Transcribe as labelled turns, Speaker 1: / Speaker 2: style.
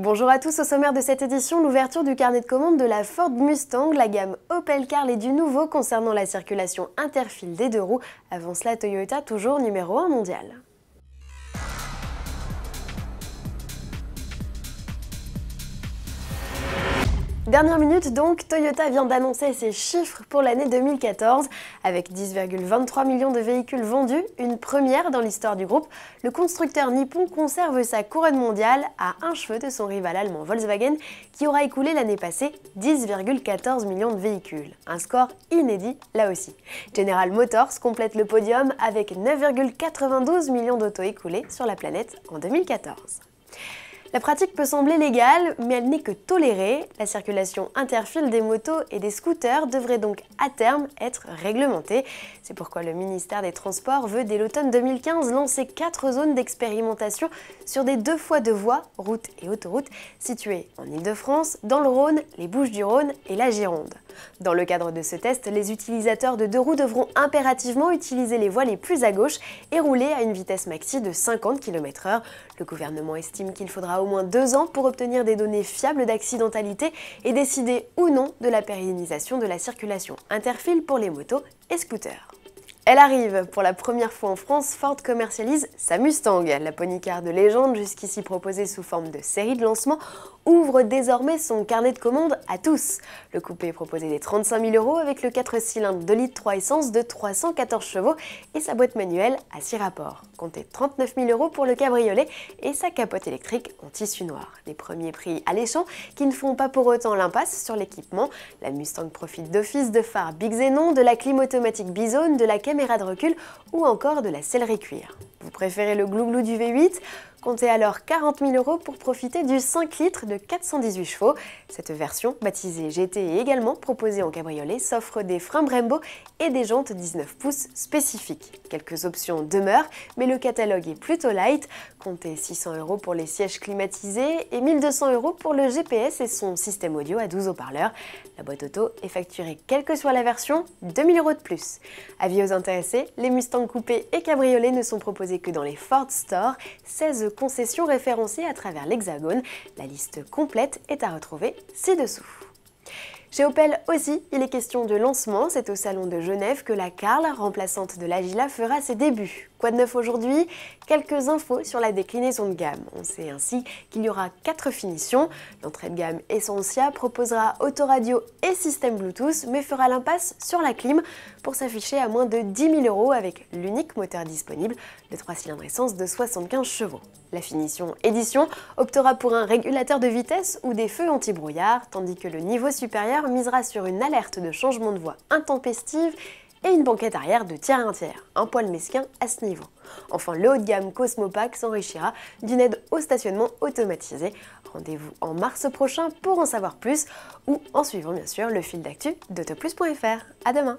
Speaker 1: Bonjour à tous, au sommaire de cette édition, l'ouverture du carnet de commandes de la Ford Mustang, la gamme Opel Carl et du nouveau concernant la circulation interfile des deux roues. Avant cela, Toyota toujours numéro 1 mondial. Dernière minute donc, Toyota vient d'annoncer ses chiffres pour l'année 2014. Avec 10,23 millions de véhicules vendus, une première dans l'histoire du groupe, le constructeur nippon conserve sa couronne mondiale à un cheveu de son rival allemand Volkswagen qui aura écoulé l'année passée 10,14 millions de véhicules. Un score inédit là aussi. General Motors complète le podium avec 9,92 millions d'autos écoulés sur la planète en 2014. La pratique peut sembler légale, mais elle n'est que tolérée. La circulation interfile des motos et des scooters devrait donc à terme être réglementée. C'est pourquoi le ministère des Transports veut dès l'automne 2015 lancer quatre zones d'expérimentation sur des deux fois deux voies, routes et autoroutes, situées en Ile-de-France, dans le Rhône, les Bouches-du-Rhône et la Gironde. Dans le cadre de ce test, les utilisateurs de deux roues devront impérativement utiliser les voies les plus à gauche et rouler à une vitesse maxi de 50 km/h. Le gouvernement estime qu'il faudra au moins deux ans pour obtenir des données fiables d'accidentalité et décider ou non de la pérennisation de la circulation interfile pour les motos et scooters. Elle arrive. Pour la première fois en France, Ford commercialise sa Mustang. La pony-car de légende, jusqu'ici proposée sous forme de série de lancement, ouvre désormais son carnet de commandes à tous. Le coupé est proposé des 35 000 euros avec le 4 cylindres de litres 3 essence de 314 chevaux et sa boîte manuelle à 6 rapports. Comptez 39 000 euros pour le cabriolet et sa capote électrique en tissu noir. Les premiers prix alléchants qui ne font pas pour autant l'impasse sur l'équipement. La Mustang profite d'office de phare Big Zenon, de la clim automatique Bizone, de la cam de recul ou encore de la sellerie cuir. Vous préférez le glouglou du V8 Comptez alors 40 000 euros pour profiter du 5 litres de 418 chevaux. Cette version, baptisée GT et également proposée en cabriolet, s'offre des freins Brembo et des jantes 19 pouces spécifiques. Quelques options demeurent, mais le catalogue est plutôt light. Comptez 600 euros pour les sièges climatisés et 1200 euros pour le GPS et son système audio à 12 haut-parleurs. La boîte auto est facturée, quelle que soit la version, 2000 euros de plus. Avis aux intéressés, les Mustangs coupés et cabriolets ne sont proposés que dans les Ford Store, 16 concessions référencées à travers l'Hexagone. La liste complète est à retrouver ci-dessous. Chez Opel aussi, il est question de lancement. C'est au salon de Genève que la Carle, remplaçante de l'Agila, fera ses débuts. Quoi de neuf aujourd'hui Quelques infos sur la déclinaison de gamme. On sait ainsi qu'il y aura quatre finitions. L'entrée de gamme Essentia proposera autoradio et système Bluetooth, mais fera l'impasse sur la clim pour s'afficher à moins de 10 000 euros avec l'unique moteur disponible, le 3 cylindres essence de 75 chevaux. La finition édition optera pour un régulateur de vitesse ou des feux anti-brouillard, tandis que le niveau supérieur misera sur une alerte de changement de voie intempestive et une banquette arrière de tiers un tiers, un poil mesquin à ce niveau. Enfin, le haut de gamme Cosmopac s'enrichira d'une aide au stationnement automatisé. Rendez-vous en mars prochain pour en savoir plus ou en suivant bien sûr le fil d'actu d'autoplus.fr. À demain